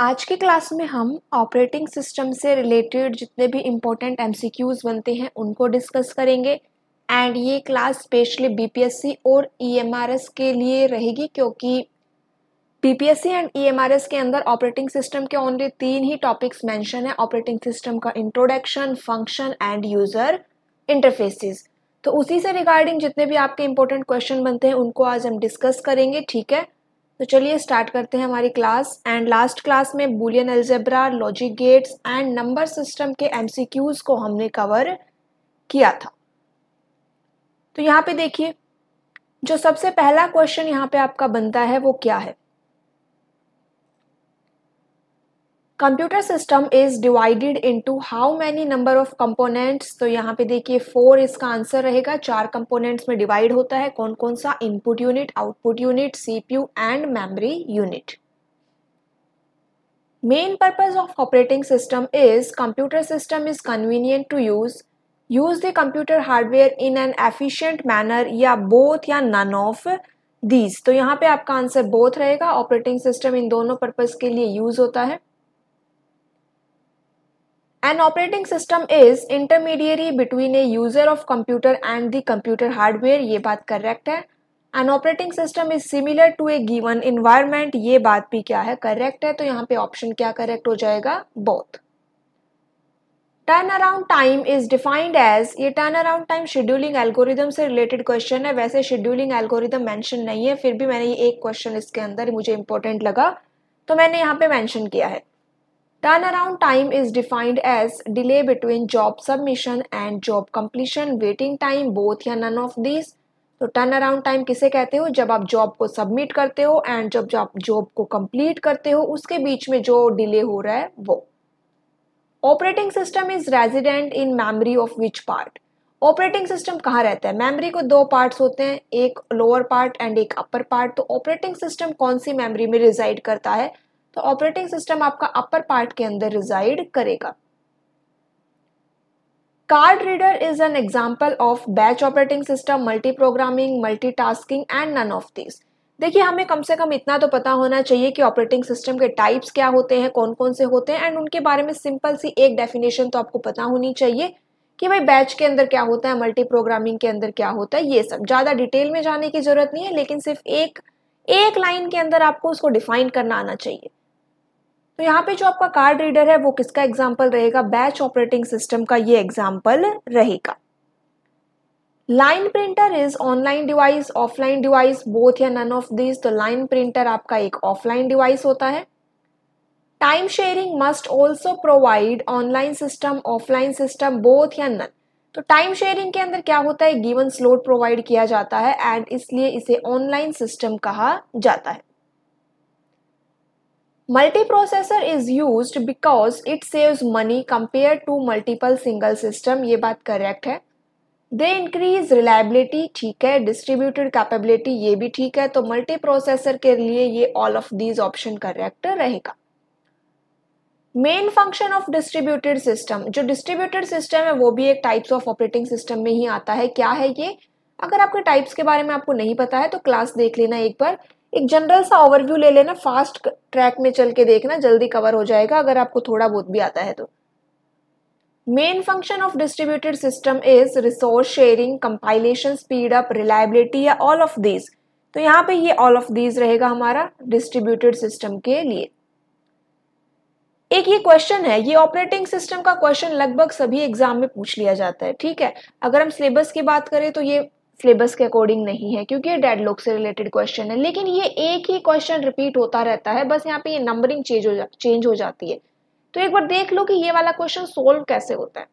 आज के क्लास में हम ऑपरेटिंग सिस्टम से रिलेटेड जितने भी इम्पोर्टेंट एम बनते हैं उनको डिस्कस करेंगे एंड ये क्लास स्पेशली बीपीएससी और ईएमआरएस e के लिए रहेगी क्योंकि बीपीएससी एंड ईएमआरएस के अंदर ऑपरेटिंग सिस्टम के ओनली तीन ही टॉपिक्स मेंशन है ऑपरेटिंग सिस्टम का introduction function and user interfaces तो उसी से रिगार्डिंग जितने भी आपके इम्पोर्टेंट क्वेश्चन बनते हैं उनको आज हम डिस्कस करेंगे ठीक है तो चलिए स्टार्ट करते हैं हमारी क्लास एंड लास्ट क्लास में Boolean algebra logic gates and number system के एमसीक्यूज को हमने कवर किया था तो यहाँ पे देखिए जो सबसे पहला क्वेश्चन यहाँ पे आपका बनता है वो क्या है computer system is divided into how many number of components तो यहाँ पे देखिए फोर इसका आंसर रहेगा चार कंपोनेंट्स में डिवाइड होता है कौन कौन सा input unit output unit CPU and memory unit main purpose of operating system is computer system is convenient to use use the computer hardware in an efficient manner या both या none of these तो यहाँ पे आपका answer both रहेगा operating system इन दोनों purpose के लिए यूज होता है An operating system is intermediary between a user of computer and the computer hardware ये बात correct है An operating system is similar to a given environment ये बात भी क्या है correct है तो यहाँ पे option क्या correct हो जाएगा both turn around time is defined as ये turn around time scheduling algorithm से रिलेटेड क्वेश्चन है वैसे शेड्यूलिंग एल्गोरिदम मेंशन नहीं है फिर भी मैंने ये एक क्वेश्चन इसके अंदर मुझे इंपॉर्टेंट लगा तो मैंने यहाँ पे मेंशन किया है Turnaround time is defined as delay between job submission and job completion, waiting time, both या none of these. तो टर्न अराउंड टाइम किसे कहते हो जब आप जॉब को सबमिट करते हो एंड जब आप जॉब को कंप्लीट करते हो उसके बीच में जो डिले हो रहा है वो operating system is resident in memory of which part operating system कहाँ रहता है मेमोरी को दो पार्ट्स होते हैं एक लोअर पार्ट एंड एक अपर पार्ट तो ऑपरेटिंग सिस्टम कौन सी मेमोरी में रिजाइड करता है तो ऑपरेटिंग सिस्टम आपका अपर पार्ट के अंदर रिजाइड करेगा card reader is an example of batch operating system multiprogramming multitasking and none of this देखिए हमें कम से कम इतना तो पता होना चाहिए कि ऑपरेटिंग सिस्टम के टाइप्स क्या होते हैं कौन कौन से होते हैं एंड उनके बारे में सिंपल सी एक डेफिनेशन तो आपको पता होनी चाहिए कि भाई बैच के अंदर क्या होता है मल्टी प्रोग्रामिंग के अंदर क्या होता है ये सब ज़्यादा डिटेल में जाने की ज़रूरत नहीं है लेकिन सिर्फ एक एक लाइन के अंदर आपको उसको डिफाइन करना आना चाहिए तो यहाँ पे जो आपका कार्ड रीडर है वो किसका एग्जाम्पल रहेगा बैच ऑपरेटिंग सिस्टम का ये एग्जाम्पल रहेगा line printer is online device offline device both या नन ऑफ दिस तो लाइन प्रिंटर आपका एक ऑफलाइन डिवाइस होता है time sharing must also provide online system offline system both या नन तो टाइम शेयरिंग के अंदर क्या होता है गिवन स्लोट प्रोवाइड किया जाता है एंड इसलिए इसे ऑनलाइन सिस्टम कहा जाता है multiprocessor is use because it saves money compare to multiple single system ये बात करेक्ट है दे इंक्रीज रिलायबिलिटी ठीक है डिस्ट्रीब्यूटेड कैपेबिलिटी ये भी ठीक है तो मल्टी प्रोसेसर के लिए ये all of these option correct रहेगा main function of distributed system जो डिस्ट्रीब्यूटेड सिस्टम है वो भी एक टाइप्स ऑफ ऑपरेटिंग सिस्टम में ही आता है क्या है ये अगर आपके टाइप्स के बारे में आपको नहीं पता है तो क्लास देख लेना एक बार एक जनरल सा ओवरव्यू ले लेना फास्ट ट्रैक में चल के देखना जल्दी कवर हो जाएगा अगर आपको थोड़ा बहुत भी आता है तो main function of distributed system is resource sharing compilation speed up reliability या ऑल ऑफ दीज तो यहाँ पे ये ऑल ऑफ दीज रहेगा हमारा डिस्ट्रीब्यूटेड सिस्टम के लिए एक ये क्वेश्चन है ये ऑपरेटिंग सिस्टम का क्वेश्चन लगभग सभी एग्जाम में पूछ लिया जाता है ठीक है अगर हम सिलेबस की बात करें तो ये सिलेबस के अकॉर्डिंग नहीं है क्योंकि ये डेडलॉक से रिलेटेड क्वेश्चन है लेकिन ये एक ही क्वेश्चन रिपीट होता रहता है बस यहाँ पे ये नंबरिंग चेंज हो जा चेंज हो जाती है तो एक बार देख लो कि ये वाला क्वेश्चन सोल्व कैसे होता है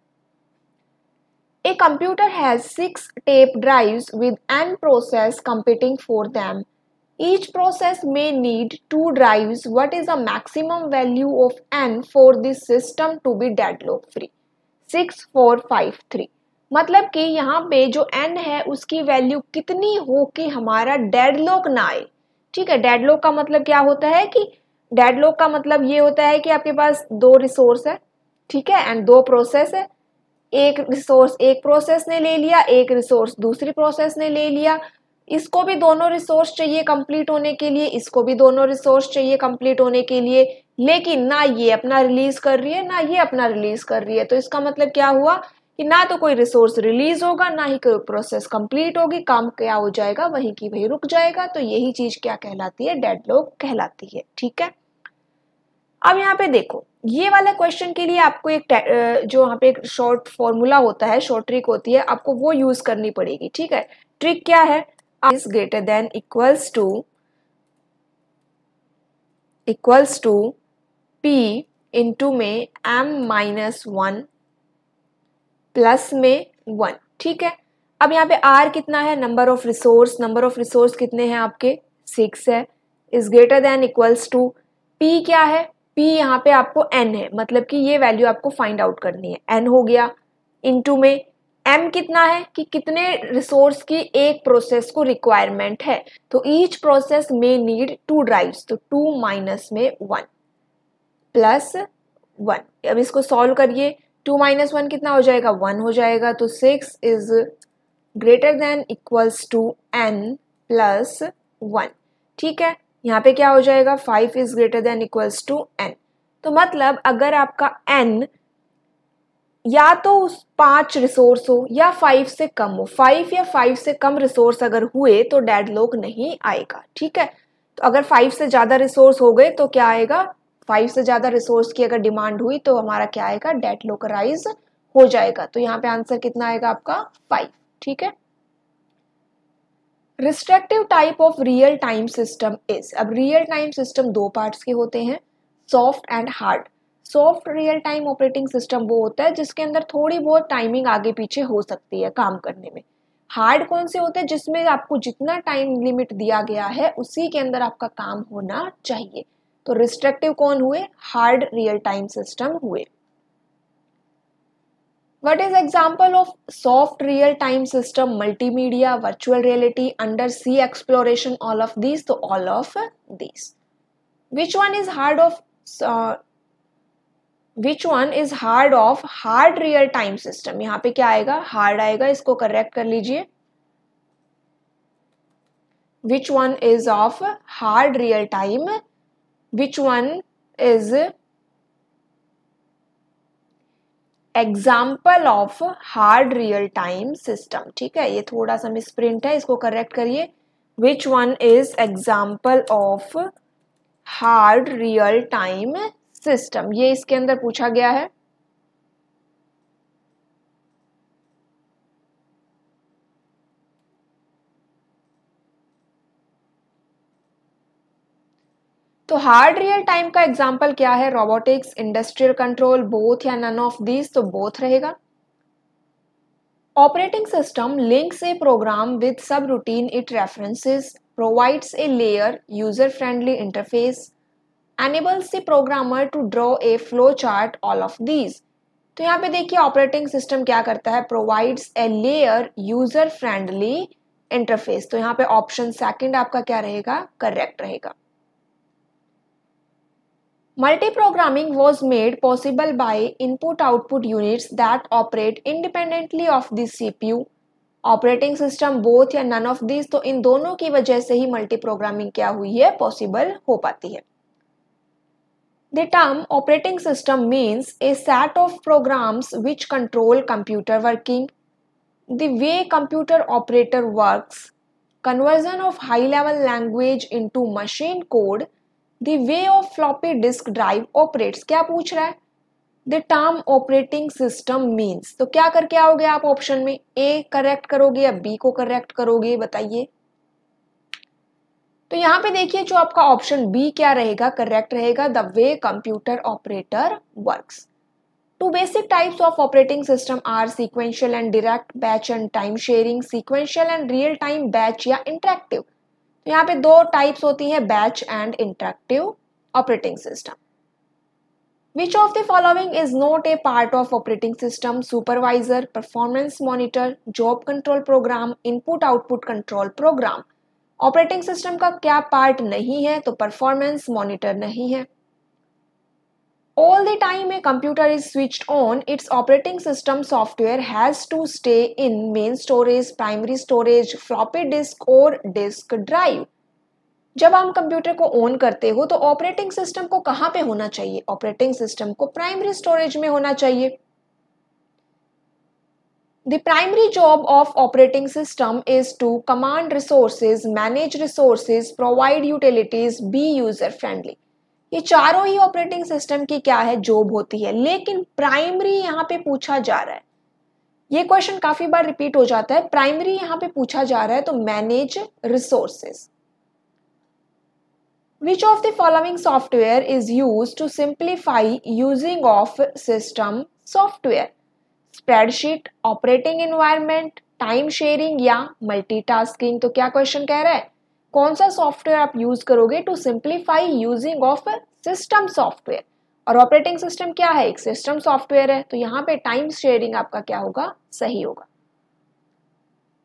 a computer has six tape drives with n process competing for them each process may Each process may need two drives. What is the maximum value of n for this system three six four five three मतलब कि यहाँ पे जो n है उसकी value कितनी हो कि हमारा डेडलॉक ना आए ठीक है डेडलॉक का मतलब क्या होता है कि डेडलॉक का मतलब ये होता है कि आपके पास दो रिसोर्स है ठीक है एंड दो प्रोसेस है एक रिसोर्स एक प्रोसेस ने ले लिया एक रिसोर्स दूसरी प्रोसेस ने ले लिया इसको भी दोनों रिसोर्स चाहिए कंप्लीट होने के लिए इसको भी दोनों रिसोर्स चाहिए कंप्लीट होने के लिए लेकिन ना ये अपना रिलीज कर रही है ना ये अपना रिलीज कर रही है तो इसका मतलब क्या हुआ कि ना तो कोई रिसोर्स रिलीज होगा ना ही कोई प्रोसेस कंप्लीट होगी काम क्या हो जाएगा वहीं की वहीं रुक जाएगा तो यही चीज क्या कहलाती है डेड लॉग कहलाती है ठीक है अब यहाँ पे देखो ये वाला क्वेश्चन के लिए आपको एक जो यहाँ पे एक शॉर्ट फॉर्मूला होता है शॉर्ट ट्रिक होती है आपको वो यूज करनी पड़ेगी ठीक है ट्रिक क्या है is greater than equals to equals to P into में एम माइनस वन प्लस में वन ठीक है अब यहाँ पे आर कितना है number of resource number of resource कितने हैं आपके सिक्स है is greater than equals to P क्या है पी यहाँ पे आपको एन है मतलब कि ये वैल्यू आपको फाइंड आउट करनी है एन हो गया इनटू में एम कितना है कि कितने रिसोर्स की एक प्रोसेस को रिक्वायरमेंट है तो ईच प्रोसेस तो में नीड टू ड्राइव्स तो टू माइनस में वन प्लस वन अब इसको सॉल्व करिए टू माइनस वन कितना हो जाएगा वन हो जाएगा तो six is greater than equals to n plus one ठीक है यहाँ पे क्या हो जाएगा five is greater than equals to n तो मतलब अगर आपका एन या तो उस पांच रिसोर्स हो या फाइव से कम हो फाइव या फाइव से कम रिसोर्स अगर हुए तो डेड लोग नहीं आएगा ठीक है तो अगर फाइव से ज़्यादा रिसोर्स हो गए तो क्या आएगा फाइव से ज़्यादा रिसोर्स की अगर डिमांड हुई तो हमारा क्या आएगा डेट लोकराइज हो जाएगा तो यहाँ पे आंसर कितना आएगा आपका फाइव ठीक है restrictive type of real time system is अब रियल टाइम सिस्टम दो पार्ट्स के होते हैं soft and hard soft real time operating system वो होता है जिसके अंदर थोड़ी बहुत टाइमिंग आगे पीछे हो सकती है काम करने में हार्ड कौन से होते हैं जिसमें आपको जितना टाइम लिमिट दिया गया है उसी के अंदर आपका काम होना चाहिए तो रिस्ट्रिक्टिव कौन हुए हार्ड रियल टाइम सिस्टम हुए what is example of soft real time system multimedia virtual reality undersea exploration all of these तो all of these which one is hard of which one is hard of hard real time system यहाँ पे क्या आएगा hard आएगा इसको correct कर लीजिए which one is of hard real time which one is example of hard real time system ठीक है ये थोड़ा सा मिस प्रिंट है इसको करेक्ट करिए which one is example of hard real time system ये इसके अंदर पूछा गया है तो हार्ड रियल टाइम का एग्जाम्पल क्या है रोबोटिक्स इंडस्ट्रियल कंट्रोल बोथ या नन ऑफ दीज तो बोथ रहेगा operating system links a program with subroutine it references provides a layer user friendly interface enables the programmer to draw a flow chart all of these तो यहाँ पे देखिए operating system क्या करता है provides a layer user friendly interface तो यहाँ पे ऑप्शन सेकेंड आपका क्या रहेगा करेक्ट रहेगा Multiprogramming was made possible by input-output units that operate independently of the CPU. Operating system both या none of these तो इन दोनों की वजह से ही मल्टीप्रोग्रामिंग क्या हुई है पॉसिबल हो पाती है The term operating system means a set of programs which control computer working, the way computer operator works, conversion of high level language into machine code, the way of floppy disk drive operates क्या पूछ रहा है the term operating system means तो क्या करके आओगे आप option में ए करेक्ट करोगे या बी को करेक्ट करोगे बताइए तो यहाँ पे देखिए जो आपका ऑप्शन बी क्या रहेगा करेक्ट रहेगा the way computer operator works two basic types of operating system are sequential and direct batch and time sharing sequential and real time batch या इंटरेक्टिव तो यहाँ पे दो टाइप्स होती है batch and interactive operating system which of the following is not a part of operating system supervisor performance monitor job control program input output control program operating system का क्या part नहीं है तो परफॉर्मेंस मॉनिटर नहीं है all the time a computer is switched on its operating system software has to stay in main storage primary storage floppy disk or disk drive जब हम computer को ऑन करते हो तो ऑपरेटिंग सिस्टम को कहाँ पे होना चाहिए ऑपरेटिंग सिस्टम को प्राइमरी स्टोरेज में होना चाहिए the primary job of operating system is to command resources manage resources provide utilities be user friendly ये चारों ही ऑपरेटिंग सिस्टम की क्या है जॉब होती है लेकिन प्राइमरी यहाँ पे पूछा जा रहा है ये क्वेश्चन काफी बार रिपीट हो जाता है प्राइमरी यहाँ पे पूछा जा रहा है तो manage resources which of the following software is use to simplify using of system software spreadsheet operating environment time sharing या मल्टीटास्किंग तो क्या क्वेश्चन कह रहा है कौन सा सॉफ्टवेयर आप यूज करोगे to simplify using of system software और ऑपरेटिंग सिस्टम क्या है एक सिस्टम सॉफ्टवेयर है तो यहाँ पे टाइम शेयरिंग आपका क्या होगा सही होगा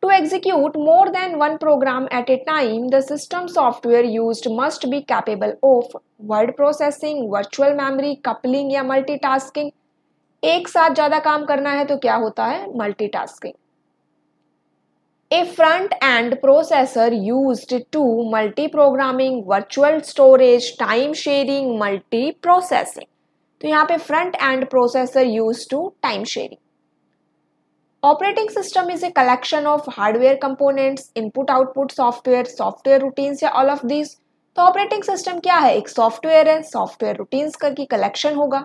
to execute more than one program at a time the system software use must be capable of word processing virtual memory coupling या मल्टीटास्किंग एक साथ ज्यादा काम करना है तो क्या होता है multitasking a front-end processor used to multiprogramming, virtual storage, time sharing, multiprocessing. तो यहाँ पे front end processor use to time sharing operating system is a collection of hardware components input output software software routines या all of this तो operating system क्या है एक software है software routine का की कलेक्शन होगा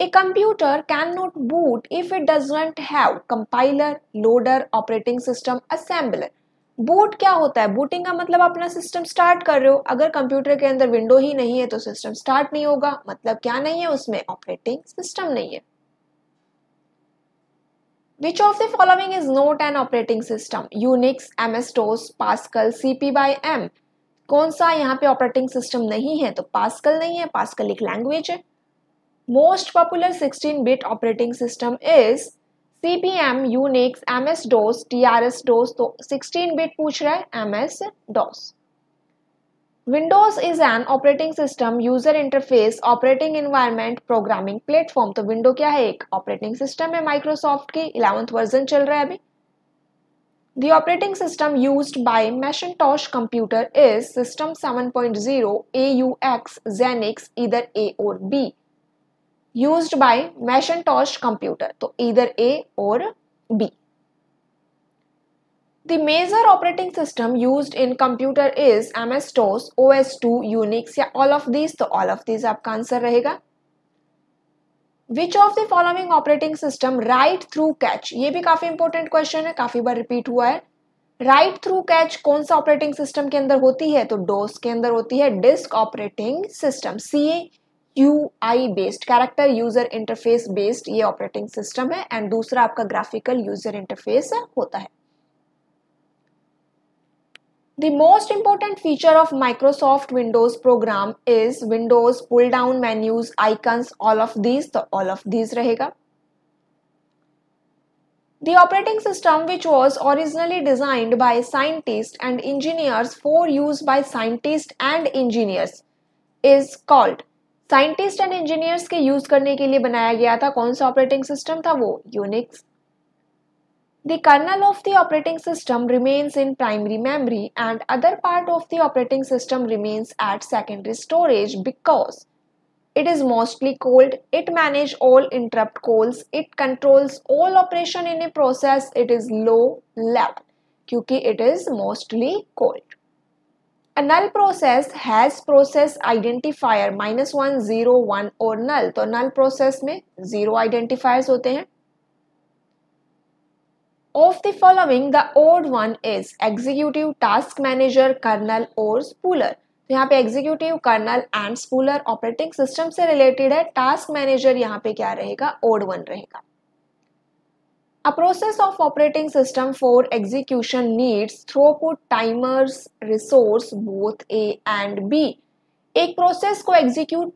A computer cannot boot if it doesn't have compiler, loader, operating system, assembler. boot क्या होता है booting का मतलब अपना system start कर रहे हो अगर computer के अंदर window ही नहीं है तो system start नहीं होगा मतलब क्या नहीं है उसमें operating system नहीं है Which of the following is not an operating system? Unix, MS DOS, Pascal, CP by M. कौन सा यहाँ पे ऑपरेटिंग सिस्टम नहीं है तो पास्कल नहीं है पास्कल एक लैंग्वेज है most popular 16-bit operating system is CPM, Unix, MS-DOS, TRS-DOS तो 16-bit पूछ रहा है MS-DOS Windows is an operating system, user interface, operating environment, programming platform तो Windows क्या है एक operating system है Microsoft की 11th version चल रहा है अभी The operating system used by Macintosh computer is System 7.0 AUX Xenix either A or B. used by Macintoshed computer तो इधर ए और B the major operating system use in computer is M S DOS O S two Unix या all of these तो all of these आपका आंसर रहेगा which of the following operating system write through cache ये भी काफी important question है काफी बार रिपीट हुआ है राइट थ्रू कैच कौन सा ऑपरेटिंग सिस्टम के अंदर होती है तो डोस के अंदर होती है disk operating system C Q I based character user interface based ये ऑपरेटिंग सिस्टम है एंड दूसरा आपका ग्राफिकल यूजर इंटरफेस होता है The most important feature of Microsoft Windows program is Windows pull down menus, icons, all of these, so all of these रहेगा The operating system which was originally designed by scientists and engineers for use by scientists and engineers is called scientist and engineers के use करने के लिए बनाया गया था कौन सा ऑपरेटिंग सिस्टम था वो Unix the kernel of the operating system remains in primary memory and other part of the operating system remains at secondary storage because it is mostly called it manage all interrupt calls it controls all operation in a process it is low left क्योंकि it is mostly called A null process has process identifier minus one zero one or null तो null process में zero identifiers होते हैं Of the following, the odd one is executive, task manager, kernel or spooler. तो यहाँ पे executive kernel and spooler operating system से related है Task manager यहाँ पे क्या रहेगा Odd one रहेगा A process of operating system for execution needs throughput timers resource both A and B. एक प्रोसेस को एग्जीक्यूट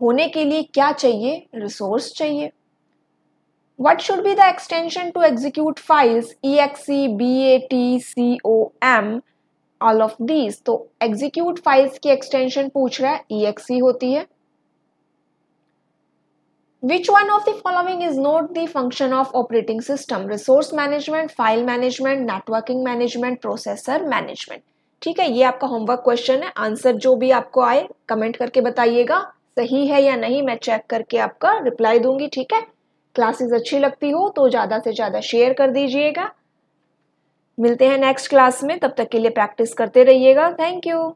होने के लिए क्या चाहिए रिसोर्स चाहिए what should be the extension to execute files E X C B A T C O M all of these तो execute files की एक्सटेंशन पूछ रहा है ई एक्स सी होती है Which one of the following is not the function of operating system? Resource management, file management, networking management, processor management. ठीक है ये आपका होमवर्क क्वेश्चन है आंसर जो भी आपको आए कमेंट करके बताइएगा सही है या नहीं मैं चेक करके आपका रिप्लाई दूंगी ठीक है क्लासेस अच्छी लगती हो तो ज़्यादा से ज़्यादा शेयर कर दीजिएगा मिलते हैं नेक्स्ट क्लास में तब तक के लिए प्रैक्टिस करते रहिएगा थैंक यू